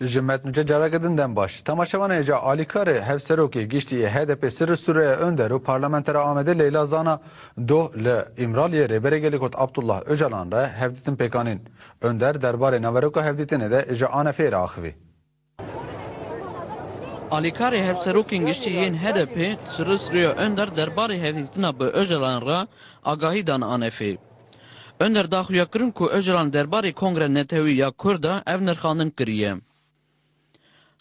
Ji nuce ceragidinden baş. Temaşevanê ca alîkarê hevserokê giştî HDP Sirr Sûriye önder û parlamentera Leyla Zana doh li İmraliyê rêberê gelê Abdullah Öcalan re hevdîtin Önder derbarê naveroka hevdîtinê de ece Anefê re axivî. Alikarê hevserokên giştî yên HDP Sirr Sûriye önder derbarê hevdîtina bi Öcalan re agahî Önder daxuya kirin ku Öcalan derbarê Kongre Netewî ya Kurda Evner nirxanin kiriye.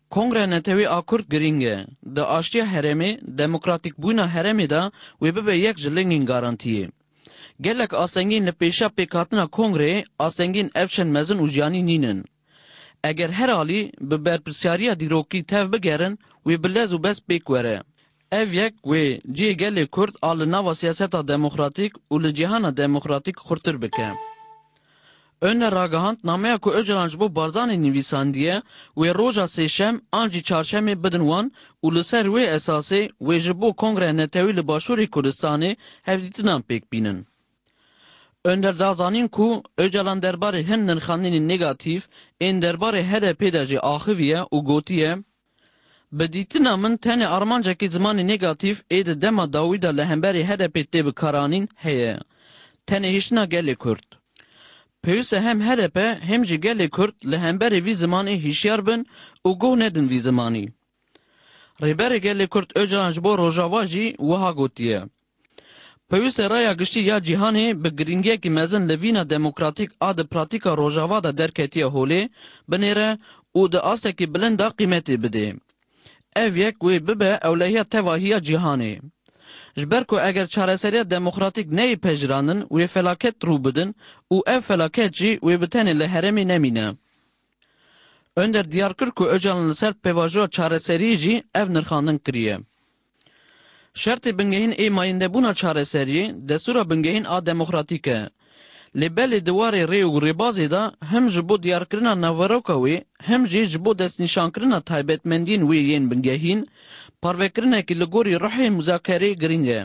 E Kongre Netewî a Kurd giring e. Di aştiya herêmê demokratîkbûna herêmê de wê bibe yek ji lingên garantiyê. Gelek asengên li pêşa pêkhatina kongreyê asengên evşen mezin û jiyanî nînin. Eger her alî bi berpirsiyariya dîrokî tev bigerin wê bi lez û bes pêk were. Ev yek wê ciyê e gelê Kurd a li nava siyaseta demokratîk û li cihana demokratîk xurtir bike. Önle ragahand nameya ku Öcalan ji bo Barzanê nivîsandiye wê roja sêşem an jî çarşemê bidin wan û li ser wê esasê wê ji bo Kongre Netewî li Başûrê Kurdistanê hevdîtinan pêk bînin. Önder dazanin ku Öcalan derbarê hin nirxanînên negatif ên derbarê HDP de jî axiviye û gotiye Bi dîtina min tenê armancekî zimanê negatif ê di dema dawî da li hemberê HDP tê bikaranîn heye. Tenê hişna gelê Kurd. Pêwîst e hem HDP hem jî gelê Kurd li hemberê vî zimanê hîşyar bin û guh nedin vî zimanî. Rêberê gelê Kurd Öcalan ji bo Rojava jî wiha gotiye. Pêwîst e raya giştî ya cîhanê bi giringiyekî mezin li vîna demokratîk a di pratika Rojava da derketiye holê binêre û di astekî bilind da qîmetê bidê. Ev yek wê bibe ewlehiya tevahiya cîhanê. ji ber ku eger çareseriya demokratîk neyê pejiranin wê felaket rû bidin û ev felaket jî wê bitenê li herêmê nemîne. Önder diyar kir ku Öcalan li ser pêvajoya çareseriyê jî ev nirxandin kiriye. Şertê bingehîn ê mayîndebûna çareseriyê, desûra bingehîn a demokratîk e. Li belê diwarê rê û rêbazê de him ji bo diyarkirina naveroka wê, him jê ji bo destnîşankirina taybetmendiyên wê yên bingehîn, parvekirinekî li gorî rihê muzakerê giring e.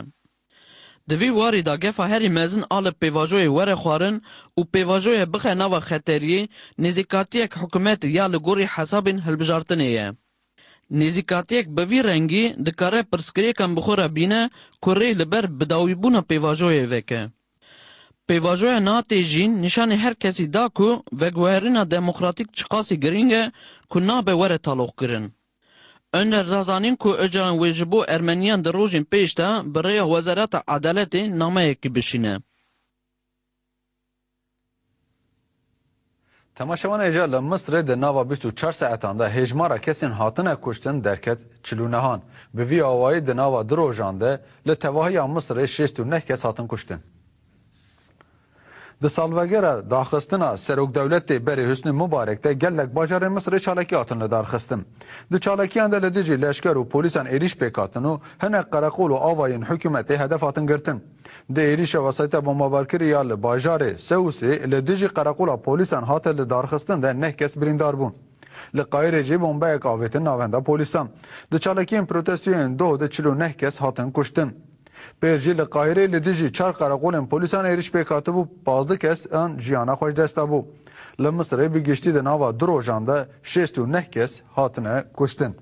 Di vî warê da gefa herî mezin a li pêvajoyê were xwarin û pêvajoya bixe nava xeteriyê nêzîkatiyek hikûmetê ya li gorî hesabên hilbijartinê ye. Nêzîkatiyek bi vî rengî dikare pirsgirêkan bixwe re bîne ku rê li ber bidawîbûna pêvajoyê veke. Pêvajoya natê jîn nîşanê her kesî da ku veguherina demokratîk çi qasî giring e ku nabe were talokkirin. Önder dazanîn ku Öcalan wê ji bo Ermeniyan di rojên pêş de bi rêya Wezareta Edaletê nameyekê bişîne. Temaşevan êja li Misrê di nava 24 saetan de hejmara kesên hatine kuştin derket çilûnehan. Bi vî awayî di nava du rojan de li tevahiya Misrê 69 kes hatin kuştin. د سالوګر د اخستنه سروک دولت بری حسن مبارک ته ګلک بازار مصر چالاکی اتن دار خستم د چالاکی اندل د جی لشکر او پولیسان ایریش پکاتنو هنه قرقول او اواین حکومت هدف اتن گرتن د ایریش وسایت بمب بارکر یال بازار سوسی ل د جی قرقول او پولیسان هاتل دار خستن ده نه کس بریندار بون لقایر جی بمبه کاوتن ناوندا پولیسان د چالاکین پروتستوین دو د چلو نه کس هاتن کشتن Berjî li Qayirê li dijî çar karakolên polîsan êriş pê katibû pazdî kes an jiyana xweş destdabû. Li Misrê bi giştî de nava du rojan de şêst û neh kes hatine kuştin.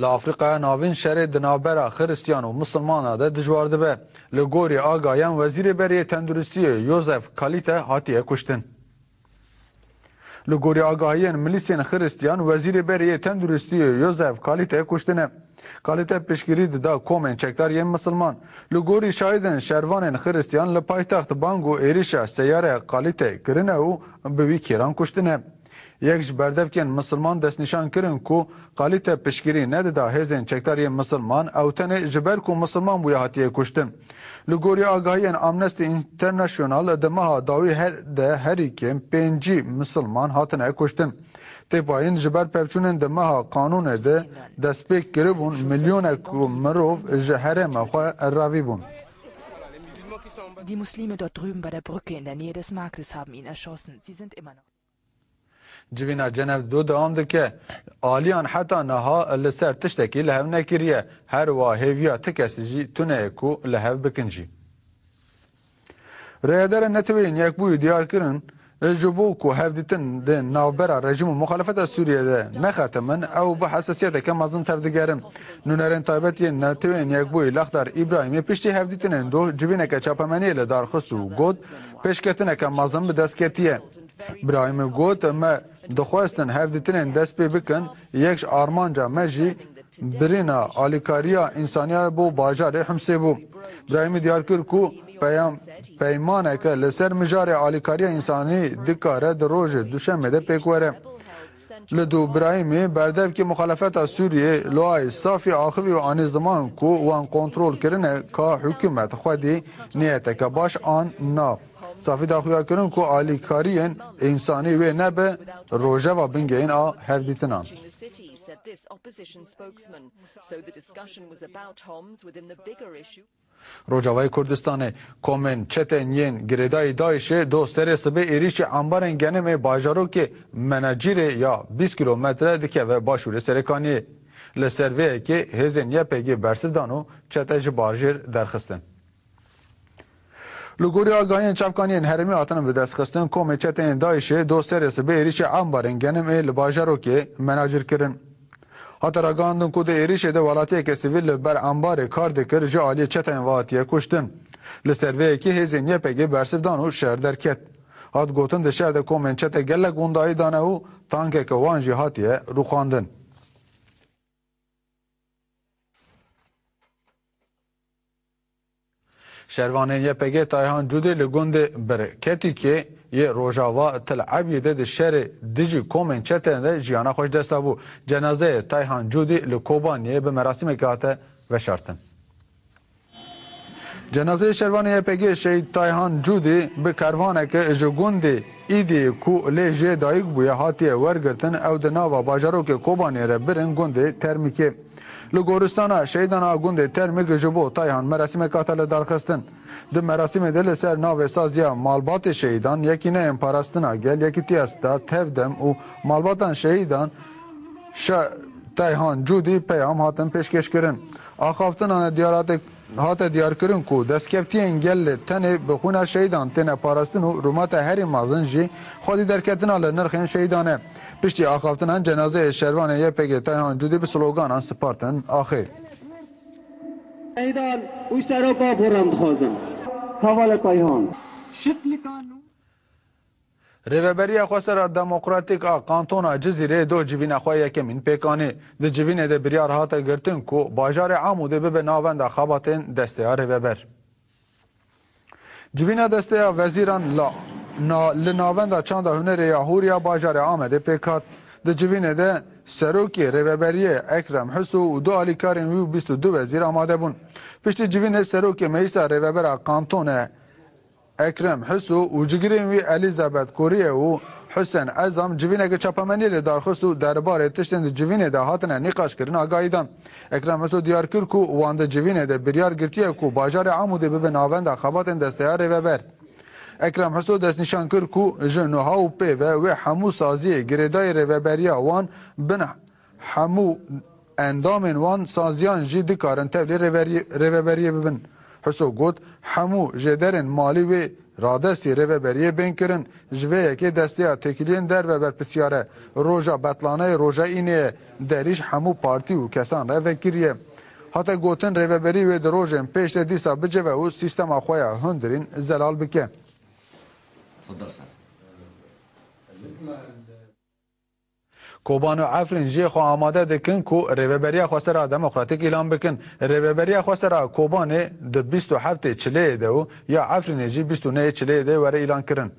Li Afrikaya navîn şerê di navbera Xristiyan û Musilmana de dijwar dibe. Li gorî agayan Wezîrê Beriyê Tenduristiyê Yozef Kalite hatiye kuştin. Li gorî agahiyên milisên xiristiyan Wezîrê Beriyê Tenduristiyê Yozef Kalîte kuştine. Kalite piştgirî dida komên çekdar yên misilman. Li gorî şahidên şervanên xiristiyan li paytaxt Bango êrişa seyare Kalîte kirine û bi wî kêran kuştine. یک یکش بردفکن مسلمان دست نشان کرن کو قالیت پشگیری دا هزین چکتاری مسلمان او تن جبر کو مسلمان بویا هاتیه کشتن لگوری آگاهین امنست انترنشنال دمها داوی هر ده هری کم پنجی مسلمان هاتنه کشتن تپاین جبر پفچونن دمها قانون ده دست دستپیک کربون میلیون کو مروف جهره مخوا راوی بون Die Muslime dort drüben bei der Brücke in der Nähe des Marktes haben ihn erschossen. Sie sind immer noch. civina Cenev du devam dike aliyan heta niha li ser tiştekî li hev nekiriye her wa hêviya ti kesî jî tuneye ku li hev bikin jî. Rêyedera Netewên Yekbûyî diyarkirin ji bo ku hev dîtin dê navbera rejim û muxalefeta Sûriyede nexetimin ew bi hesasiyeteke mezin tevdigerin. Nûnerên taybet yên Netewên Yekbûyî Lexdar İbrahimî piştî hev dîtinên du civîneke çapemeniyê li darxist û got pêşketineke mezin bi destsketiye. İbrahimî got me dixwestin hevdîtinên destpê bikin, yekj armanca me jî birîna alîkariya însaniyayê bo bajarê Himsê bû. Brahimî diyar kir ku peymaneke li ser mijarê alîkariya însanî dikare di rojê duşemê de pêkwere. Li du Brahimî berdevkî muxalefeta Sûriyê loayê safî axivî û anî ziman ku wan kontrol kirine ka hikûmet xwedî niyeteke baş an nav. Safi daxuya kirin ku alîkariyen insanî wê nebe rojeva bingehên a hevdîtinan. Rojavayê Kurdistanê komên çetên yên girêdayê Daişê do serê sibê êrişî ambarên genemê bajarokê menecîrê ya 20 kilometre dikeve başûrê serêkaniyê. Li ser vê yekê hêzên yepegê bersivdan û çete derxistin. Li Goriya Gayên Çavkaniyên Herêmê hatine bi destxistin komê çeteyên Daişê dost serê sibê êrişê ambarên genim ê li bajarokê menacir kirin. Hata ragandin ku di êrişê de welatiyeke sivîl li ber ambarê kar dikir ji aliyê çeteyên vehatiye kuştin. Li serveyekî hêzên YPG bersivdan û şer derket. Hat gotin di şer de komên çete gelek gundayî dane û tankeke wan jî hatiye rûxandin. Şervanên YPG Tayhan Cudê li gundê Berketikê yê Rojava Tel Ebyedê di şerê dijî komên çetên de jiyana xweş desta bû. Cenazeyê Tayhan Cudê li Kobaniyê bi merasimekê hate veşartin. Cenaze şervanê YPG şehîd Tayhan Cudî bi kervaneke ji gundê İdî ku lê jê dayîk bûye hatiye wergirtin ew di nava bajarokê Kobanê re birin gundê termîkê. Li goristana şeydan Agundê termik ji bo tayhan merasimeka tele darxistin. Di merasimê de li ser navê saziya malbatê e şeîdan yekîneyên parastina gel yekîtiya star tevdem û malbatan şeîdan Şe Tayhan Cudî peyam hatin pêşkeşkirin. Axaftina nedyaratek هات دیارکرین کو دستکفتی انگل تن بخون شهیدان تن پاراستن و رومات هری مازن خودی در آل نرخین شهیدانه پشتی آخافتن هن جنازه شروان یه پگه تایان جودی به سلوگان سپارتن آخی شهیدان اوی سروکا دخوازم حوال تایان شکل ریوبریا خسر دموکراتیک آ کانتونا جزیره دو جوین خو یکمین پیکانی د جوین د بریار هات گرتن کو بازار عامو د به ناوند خباتن دسته ریوبر جوین دسته وزیران لا نا لناوند چاند هنر یا هوریا بازار عام د پیکات د جوین ده سروکی ریوبری اکرم حسو و دو الیکارن وی 22 وزیر آماده بون پشت جوین سروکی مجلس ریوبر کانتونه اکرم حسو و جگرین وی الیزابت کوریه و حسن ازم جوینه که چپمنی لی درخست و درباره تشتند جوینه ده هاتنه نقاش کردن آگاهی دم اکرم حسو دیار کر کو وانده جوینه ده بریار گرتیه کو باجار عموده ببه ناوند خباتن دستیاره و بر اکرم حسو دست نشان کر کو جنوها و پی و و همو سازی گردای روبریا وان بن همو اندامن وان سازیان جی دکارن تبلی روبریه ببن حسو گوت همو جدرن مالی وی رادستی رو بریه بین کرن جوه یکی دستی تکیلین در و بر پسیاره روژا بطلانه روژا اینه دریش همو پارتی و کسان رو کریه حتی گوتن رو بری و در روژن پیش دیسا بجه و او سیستم خویا هندرین زلال بکه کوبان و عفرین جی خو آماده دکن کو ریبریا خواسته دموکراتیک اعلان بکن ریبریا خواسته کوبان د 27 چلی ده و یا عفرین جی 29 چلی ده وره اعلان کرن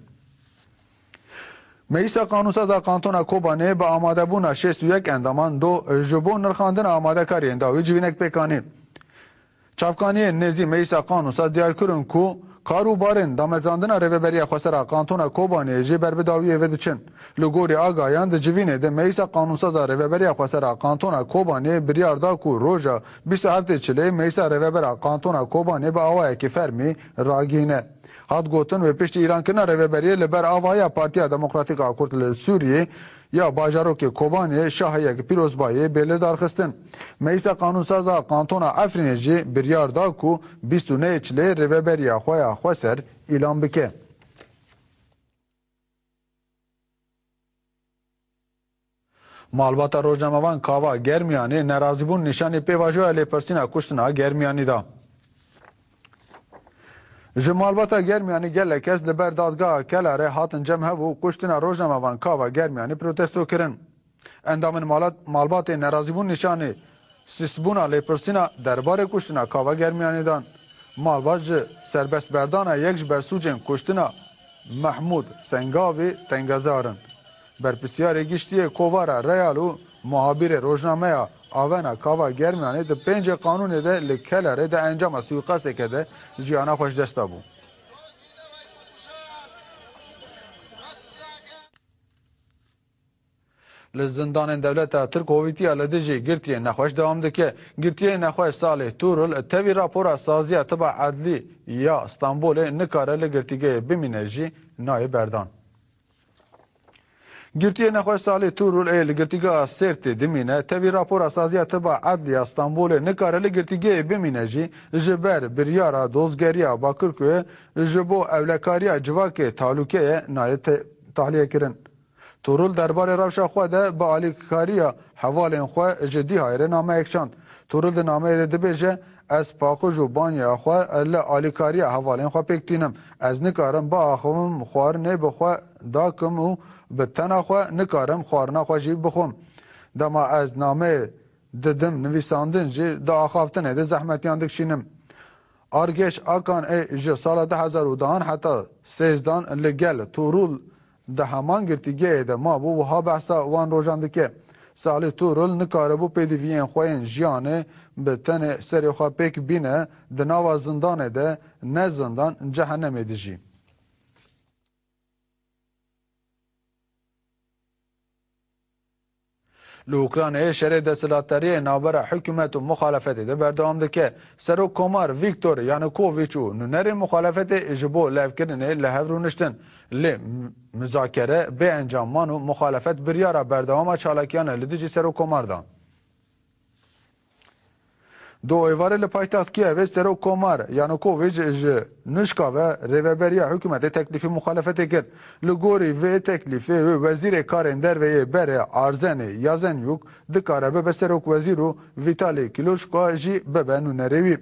مجلس قانونساز کانتون کوبانه به آماده بونا 61 اندامان دو جبو نرخاندن آماده کاری انداوی جوینک پیکانی چافکانی نزی مجلس قانونساز دیار کرن کو کارو بارن دامزاندن رهبری خسرا کانتونا کوبانی جی بر بداوی و دچن لگوری آگایان د جوینه د میسا قانونساز رهبری خسرا کانتونا کوبانی بریاردا کو روجا 27 چلی میسا رهبر کانتونا کوبانی به اوای کی فرمی راگینه هات گوتن و پشت ایران کنا رهبری لبر اوایا پارتیا دموکراتیک اکورت سوریه ya bajarokê Kobaniye, şahiyek Pirozbaye bêlir darxistin. Meclisa Kanunsaza Kantona Efrînê jî biryar da ku 29 çilê rêveberiya xwe ya xweser îlan bike. Malbata Rojnamavan Kava Germiyanê nerazîbûn nîşanê pêvajoya lêpirsîna kuştina Germiyanî da. Ji malbata germiyanî gelek kes li ber dadgeha Kelerê hatin cem hev û kuştina rojnamevan kava germiyanî protesto kirin. Endamên malbatê nerazîbûn nîşanî sîstbûna lêpirsîna derbarê kuştina kava germiyanî dan. Malbat ji serbestberdana yek ji bersûcên kuştina Mehmûd Sengavî tengezarin. Berpisyarê giştiye kovara Real û muhabir rojnameya avena kava germiyanê di pêncê e qanûnê de li Kelerê de encama suîqastekê de jiyana xweş desta bû. li zindanên devleta Tirkovîtiya li dijî girtiyên nexweş dewam dike. Girtiyên nexweş salê Turul tevî rapora saziya tiba edlî ya Stanbolê nikare li girtîgehê bimîne jî nayê berdan. گرتی نخواه سالی تورول ای لگرتیگا سرت دمینه تاوی راپور اسازیا تبا عدلی استانبول نکاره لگرتیگه بمینه جی جبر بریارا دوزگریا باکرکوه جبو اولکاریا جواک تالوکه نایت تحلیه کرن تورول درباره روشا خو ده با الیکاریا حوالین خو جدی هایره نامه اکشان تورول د نامه دبیجه ez paqoj û banya xwe li alîkariya hevalên xwe pêk tînim ez nikarim ba axivim xwarinê bi xwe dakim û bi tena xwe nikarim xwarina xwe jî bixwim dema ez nameyê didim nivîsandin jî da axaftinê de zehmetiyan dikşînim Argeş akan ê ji sala 2010 heta sêzdan li gel Turul di heman girtîgehê de ma bû wiha behsa wan rojan dike. Salih Turul nikaribû pêdiviyên xwe yên jiyanê e, bi tenê serê xwe pêk bîne di nava zindanê de ne zindan cehennemê dijî. لوکرانه شر دستلاتری نابر حکومت و مخالفت ده بردام ده که سرو کمار ویکتور یانکوویچ و نونر مخالفت اجبو لفکرنه لحورونشتن لی مذاکره به انجاممان و مخالفت بریارا بردام چالکیان لدیجی سرو کمار دان Do evare li paytaxt Kievê Serokkomar Yanukovic ji nişkave rêveberiya hikûmetê teklîfî muxalefetê kir. Li ve teklifi teklîfê wê wezîrê karên derveyê berê Arzenê Yazenyuk dikare bibe serok wezîr û Vitalî Kiluşka jî bibe nûnerê wî.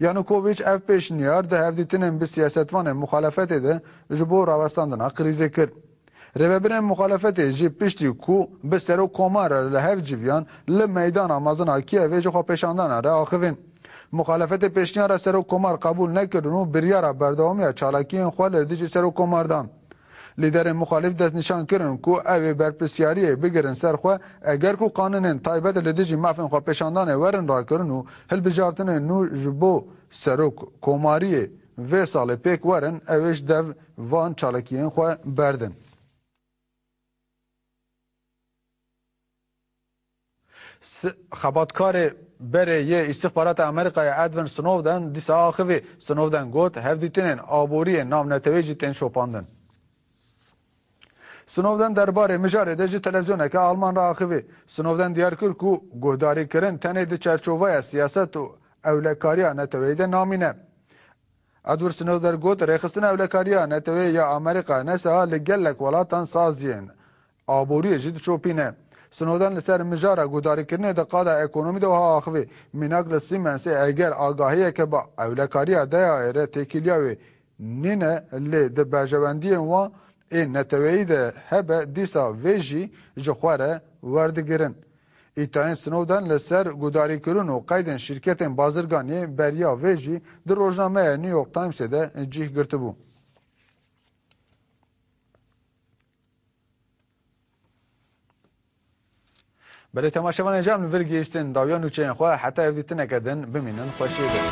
Yanukovic ev pêşniyar di hevdîtinên bi siyasetvanên muxalefetê de ji bo rawestandina krizê kir. Rêvebirên muxalefatê jî piştî ku bi sero komara li hev civiyan li meydana mazina Kiyevê ji xwe pêşandana re axivin. Muxalefetê pêşniyara sero komar qabul nekirin û biryara berdewamiya çalakiyên xwe li dijî sero komardan. Liderên muxalif destnîşan kirin ku ew ê berpirsiyariyê bigirin ser xwe eger ku qanunên taybet li dijî mafên xwepêşandanê werin rakirin û hilbijartinên nû ji bo serok komariyê vê salê pêk werin ew ê ji dev van çalakiyên xwe berdin. خباتکار بره یه استخبارات امریکای ادون سنودن دیسا آخوی سنودن گوت هفدیتنین آبوری نام نتویجی تین شوپاندن Snowden derbarê mijarê de ji televizyoneke Alman raxivî Snowden diyar kir ku guhdarî kirin tenê di çerçovaya siyaset û evlekariya neteweyê de namîne. Edward Snowden got rêxistina evlekariya netewê ya Amerîka neseha li gelek welatan saziyên aboriyê jî diçopîne. سنودن لسر مجارا گوداری کردن دقادا اکونومی دو ها آخوی مناک لسی منسی اگر آگاهیه که با اولکاریا دایره تکیلیاوی نینه لی ده بجواندی و این نتویی ده هبه دیسا ویجی جخواره وردگیرن. ایتاین سنودن لسر گوداری کرن و قیدن شرکتین بازرگانی بریا ویجی در روزنامه نیویورک تایمز ده جیه گرته بود. بەێ تەماشەوانە جام لەڤر گەیشتن داویان و چێن خۆ حتا ئەوی تنەکە دن بمینن خۆشی دەن.